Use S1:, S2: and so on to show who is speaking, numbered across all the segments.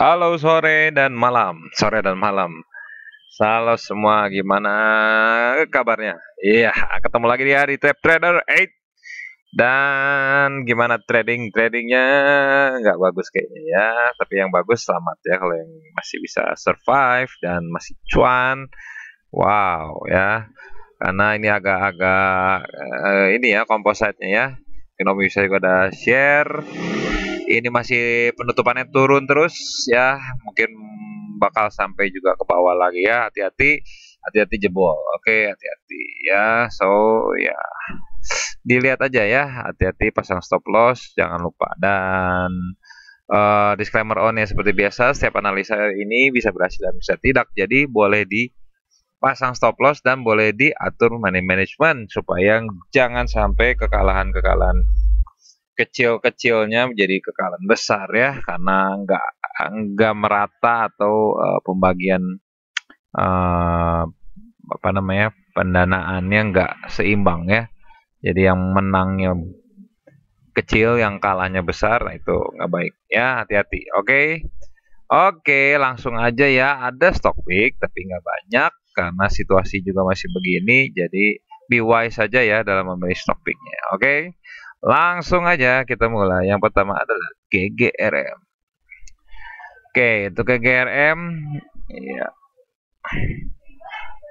S1: Halo sore dan malam, sore dan malam. Halo semua, gimana kabarnya? Iya, ketemu lagi di hari Trap Trader 8. Dan gimana trading tradingnya? Nggak bagus kayaknya ya. Tapi yang bagus selamat ya kalau yang masih bisa survive dan masih cuan. Wow ya. Karena ini agak-agak uh, ini ya kompositnya ya. Ekonomi bisa juga ada share ini masih penutupannya turun terus ya mungkin bakal sampai juga ke bawah lagi ya hati-hati hati-hati jebol oke hati-hati ya so ya dilihat aja ya hati-hati pasang stop loss jangan lupa dan uh, disclaimer on ya seperti biasa setiap analisa ini bisa berhasil dan bisa tidak jadi boleh di pasang stop loss dan boleh diatur money management supaya jangan sampai kekalahan-kekalahan kecil-kecilnya menjadi kekalahan besar ya karena nggak nggak merata atau uh, pembagian uh, apa namanya pendanaannya nggak seimbang ya jadi yang menangnya kecil yang kalahnya besar nah itu nggak baik ya hati-hati oke okay? oke okay, langsung aja ya ada stock pick tapi nggak banyak karena situasi juga masih begini jadi be wise saja ya dalam memilih stock picknya oke okay? Langsung aja kita mulai. Yang pertama adalah GGRM. Oke, itu GGRM ya.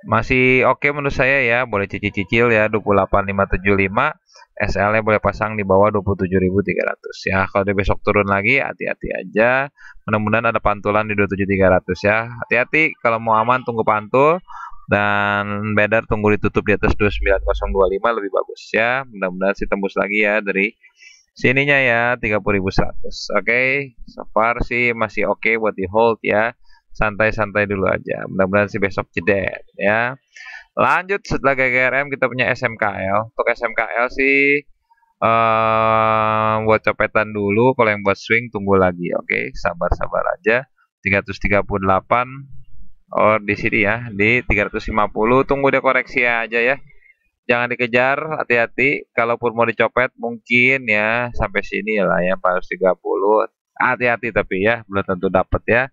S1: Masih oke okay menurut saya ya, boleh cicil-cicil ya 28575. SL-nya boleh pasang di bawah 27.300 ya. Kalau dia besok turun lagi hati-hati aja. Mudah-mudahan ada pantulan di 27.300 ya. Hati-hati kalau mau aman tunggu pantul dan Bedar tunggu ditutup di atas 29025 lebih bagus ya mudah-mudahan sih tembus lagi ya dari sininya ya 30100 oke okay. so far sih masih oke okay buat di hold ya santai-santai dulu aja mudah-mudahan sih besok jeda ya lanjut setelah GGRM kita punya SMKL untuk SMKL sih uh, buat copetan dulu kalau yang buat swing tunggu lagi oke okay. sabar-sabar aja 338 or oh, di sini ya di 350 tunggu dia koreksi aja ya jangan dikejar hati-hati kalau kalaupun mau dicopet mungkin ya sampai sini lah ya 430 hati-hati tapi ya belum tentu dapat ya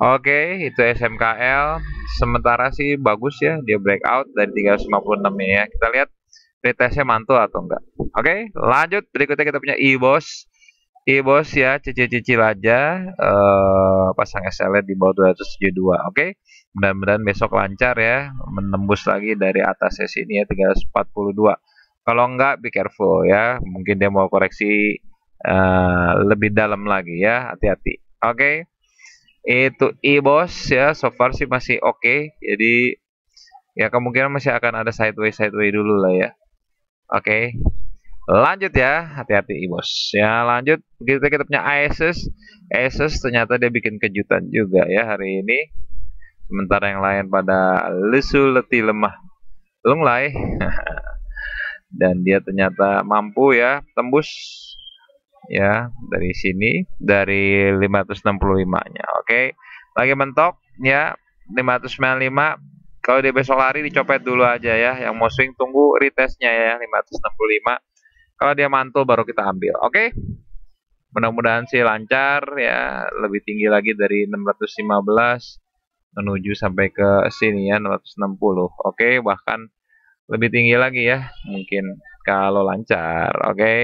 S1: Oke, itu SMKL. Sementara sih bagus ya, dia breakout dari 356 ya. Kita lihat retestnya mantul atau enggak. Oke, lanjut. Berikutnya kita punya e-boss okay, iya, bos ya, cicil-cicil aja uh, pasang SLN di bawah 272. Oke. Okay? Mudah-mudahan besok lancar ya, menembus lagi dari atasnya sini ya 342. Kalau enggak be careful ya, mungkin dia mau koreksi uh, lebih dalam lagi ya, hati-hati. Oke. Okay? Itu i iya, bos ya, so far sih masih oke. Okay. Jadi ya kemungkinan masih akan ada sideways sideways dulu lah ya. Oke. Okay? Lanjut ya, hati-hati bos. Ya lanjut, kita kita punya ISIS, ISIS ternyata dia bikin kejutan juga ya hari ini. Sementara yang lain pada lesu letih lemah. Lunglai. Dan dia ternyata mampu ya tembus ya dari sini dari 565-nya. Oke. Lagi mentok ya 595 kalau dia besok lari dicopet dulu aja ya yang mau swing tunggu retestnya ya 565 kalau dia mantul baru kita ambil. Oke. Okay? Mudah-mudahan sih lancar ya, lebih tinggi lagi dari 615 menuju sampai ke sini ya 660. Oke, okay? bahkan lebih tinggi lagi ya mungkin kalau lancar. Oke. Okay?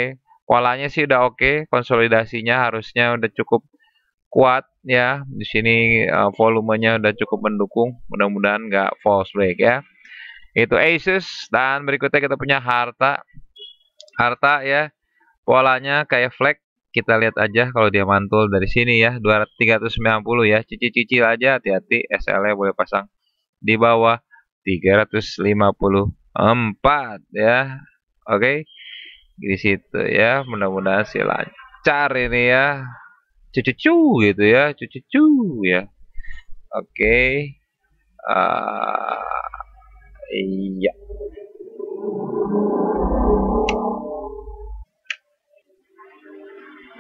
S1: Polanya sih udah oke, okay. konsolidasinya harusnya udah cukup kuat ya. Di sini eh, volumenya udah cukup mendukung. Mudah-mudahan nggak false break ya. Itu Asus dan berikutnya kita punya harta harta ya polanya kayak flag kita lihat aja kalau dia mantul dari sini ya 2390 ya cicil-cicil aja hati-hati SL-nya e boleh pasang di bawah 354 ya oke okay. di situ ya mudah-mudahan sih lancar ini ya cucu gitu ya cucu ya oke okay. uh, iya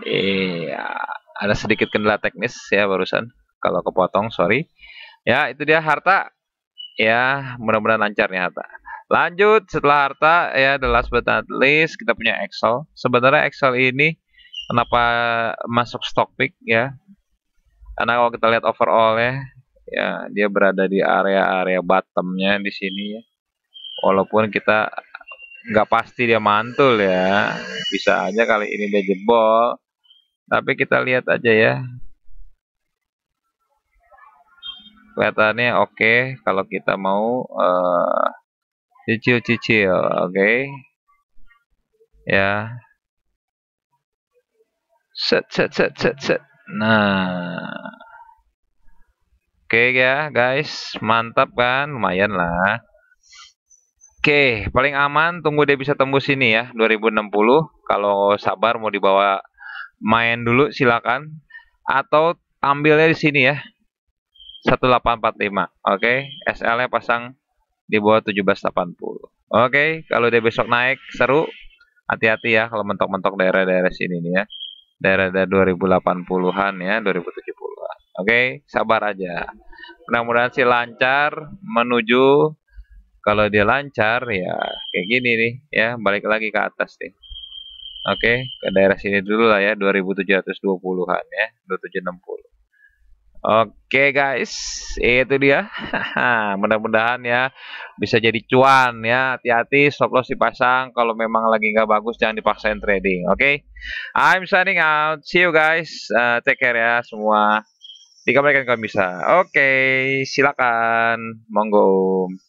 S1: Iya, ada sedikit kendala teknis ya barusan. Kalau kepotong, sorry. Ya, itu dia harta. Ya, mudah-mudahan lancar nih harta. Lanjut setelah harta ya the last but not least kita punya Excel. Sebenarnya Excel ini kenapa masuk stock pick ya? Karena kalau kita lihat overall ya, ya dia berada di area-area bottomnya di sini ya. Walaupun kita nggak pasti dia mantul ya, bisa aja kali ini dia jebol tapi kita lihat aja ya. Kelihatannya oke okay kalau kita mau cicil eh, cicil-cicil, oke. Okay. Ya. Set set set set set. Nah. Oke okay, ya, guys. Mantap kan? Lumayan lah. Oke, okay, paling aman tunggu dia bisa tembus ini ya, 2060. Kalau sabar mau dibawa main dulu silakan atau ambilnya di sini ya 1845 oke okay? SL nya pasang di bawah 1780 oke okay? kalau dia besok naik seru hati-hati ya kalau mentok-mentok daerah-daerah sini nih ya daerah-daerah 2080-an ya 2070-an oke okay? sabar aja mudah-mudahan sih lancar menuju kalau dia lancar ya kayak gini nih ya balik lagi ke atas nih Oke, ke daerah sini dulu lah ya 2720-an ya, 2760. Oke guys, itu dia. Mudah-mudahan ya bisa jadi cuan ya. Hati-hati stop loss dipasang kalau memang lagi nggak bagus jangan dipaksain trading. Oke, okay? I'm signing out. See you guys. Uh, take care ya semua. Dikabarkan kalau bisa. Oke, okay, silakan. Monggo.